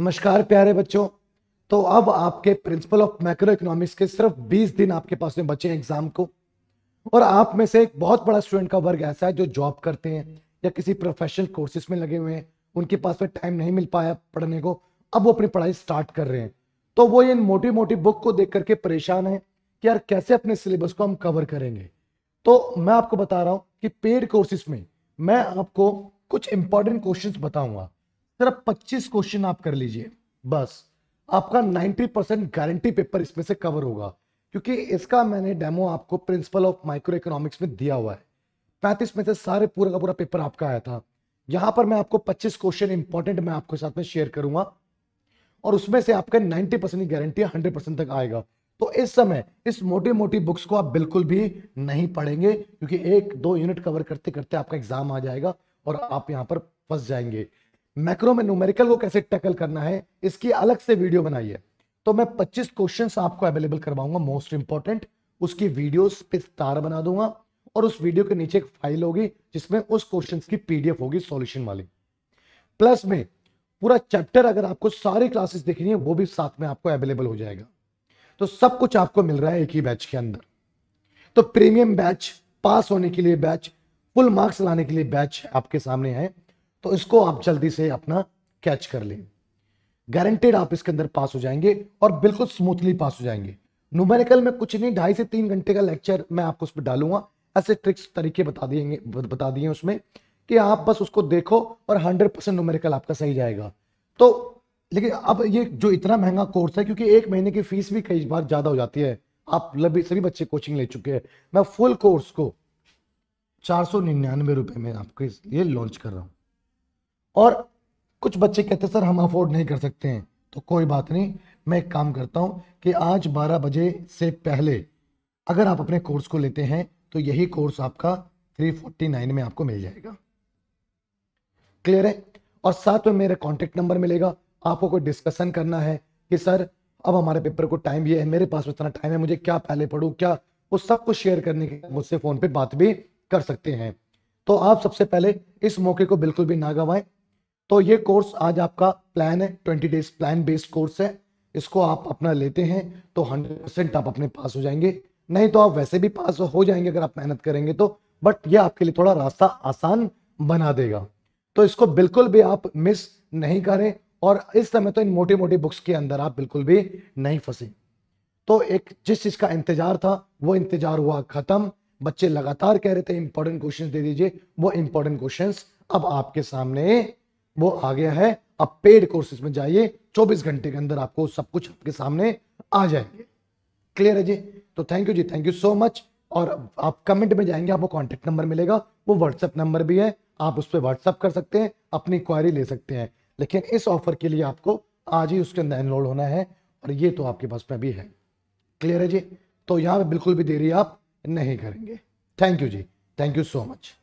नमस्कार प्यारे बच्चों तो अब आपके प्रिंसिपल ऑफ मैक्रो इकोनॉमिक्स के सिर्फ 20 दिन आपके पास में बचे हैं एग्जाम को और आप में से एक बहुत बड़ा स्टूडेंट का वर्ग ऐसा है जो जॉब करते हैं या किसी प्रोफेशनल कोर्सेज में लगे हुए हैं उनके पास में टाइम नहीं मिल पाया पढ़ने को अब वो अपनी पढ़ाई स्टार्ट कर रहे हैं तो वो इन मोटी मोटी बुक को देख करके परेशान है कि यार कैसे अपने सिलेबस को हम कवर करेंगे तो मैं आपको बता रहा हूँ कि पेड कोर्सेज में मैं आपको कुछ इंपॉर्टेंट क्वेश्चन बताऊंगा सिर्फ 25 क्वेश्चन आप कर लीजिए बस आपका 90 परसेंट गारंटी पेपर इसमें से कवर होगा क्योंकि इसका मैंने डेमो आपको प्रिंसिपल ऑफ माइक्रो इकोनॉमिक्स में दिया हुआ है पैंतीस में से सारे पूरा का पूरा पेपर आपका आया था यहां पर मैं आपको 25 क्वेश्चन इंपॉर्टेंट मैं आपके साथ में शेयर करूंगा और उसमें से आपका 90 परसेंट की गारंटी हंड्रेड परसेंट तक आएगा तो इस समय इस मोटी मोटी बुक्स को आप बिल्कुल भी नहीं पढ़ेंगे क्योंकि एक दो यूनिट कवर करते करते आपका एग्जाम आ जाएगा और आप यहाँ पर फंस जाएंगे मैक्रो में न्यूमेरिकल को कैसे टैकल करना है इसकी अलग से वीडियो बनाई है तो मैं 25 क्वेश्चंस आपको अवेलेबल करवाऊंगा मोस्ट इंपॉर्टेंट उसकी वीडियोस पे स्टार बना दूंगा और उस वीडियो के नीचे एक फाइल होगी जिसमें उस क्वेश्चंस की पीडीएफ होगी सॉल्यूशन वाली प्लस में पूरा चैप्टर अगर आपको सारी क्लासेस देखनी है वो भी साथ में आपको अवेलेबल हो जाएगा तो सब कुछ आपको मिल रहा है एक ही बैच के अंदर तो प्रीमियम बैच पास होने के लिए बैच फुल मार्क्स लाने के लिए बैच आपके सामने है तो इसको आप जल्दी से अपना कैच कर लें गारंटेड आप इसके अंदर पास हो जाएंगे और बिल्कुल स्मूथली पास हो जाएंगे न्यूमेरिकल में कुछ नहीं ढाई से तीन घंटे का लेक्चर मैं आपको उस पर डालूंगा ऐसे ट्रिक्स तरीके बता देंगे बता दिए उसमें कि आप बस उसको देखो और हंड्रेड परसेंट न्यूमेरिकल आपका सही जाएगा तो लेकिन अब ये जो इतना महंगा कोर्स है क्योंकि एक महीने की फीस भी कई बार ज़्यादा हो जाती है आप लभी सभी बच्चे कोचिंग ले चुके हैं मैं फुल कोर्स को चार सौ निन्यानवे में आपके लिए लॉन्च कर रहा हूँ और कुछ बच्चे कहते सर हम अफोर्ड नहीं कर सकते हैं तो कोई बात नहीं मैं एक काम करता हूं कि आज 12 बजे से पहले अगर आप अपने कोर्स को लेते हैं तो यही कोर्स आपका 349 में आपको मिल जाएगा क्लियर है और साथ में मेरा कॉन्टेक्ट नंबर मिलेगा आपको कोई डिस्कशन करना है कि सर अब हमारे पेपर को टाइम ये है मेरे पास इतना टाइम है मुझे क्या पहले पढ़ू क्या वो सब कुछ शेयर करने के मुझसे फ़ोन पे बात भी कर सकते हैं तो आप सबसे पहले इस मौके को बिल्कुल भी ना गवाएं तो ये कोर्स आज आपका प्लान है twenty days plan based course है इसको आप अपना लेते हैं तो हंड्रेड परसेंट आप अपने पास हो जाएंगे नहीं तो आप वैसे भी पास हो जाएंगे अगर आप मेहनत करेंगे तो बट ये आपके लिए थोड़ा रास्ता आसान बना देगा तो इसको बिल्कुल भी आप मिस नहीं करें और इस समय तो इन मोटी मोटी बुक्स के अंदर आप बिल्कुल भी नहीं फंसे तो एक जिस चीज का इंतजार था वो इंतजार हुआ खत्म बच्चे लगातार कह रहे थे इंपॉर्टेंट क्वेश्चंस दे दीजिए वो इंपॉर्टेंट क्वेश्चंस अब आपके सामने वो आ गया है अब पेड कोर्सेज में जाइए 24 घंटे के अंदर आपको सब कुछ आपके सामने आ जाएंगे क्लियर है जी तो थैंक यू जी थैंक यू सो मच और आप कमेंट में जाएंगे आपको कॉन्टेक्ट नंबर मिलेगा वो व्हाट्सएप नंबर भी है आप उस पर व्हाट्सअप कर सकते हैं अपनी क्वायरी ले सकते हैं लेकिन इस ऑफर के लिए आपको आज ही उसके अंदर एनरोल होना है और ये तो आपके पास में भी है क्लियर है जी तो यहाँ पे बिल्कुल भी देरी आप नहीं करेंगे थैंक यू जी थैंक यू सो मच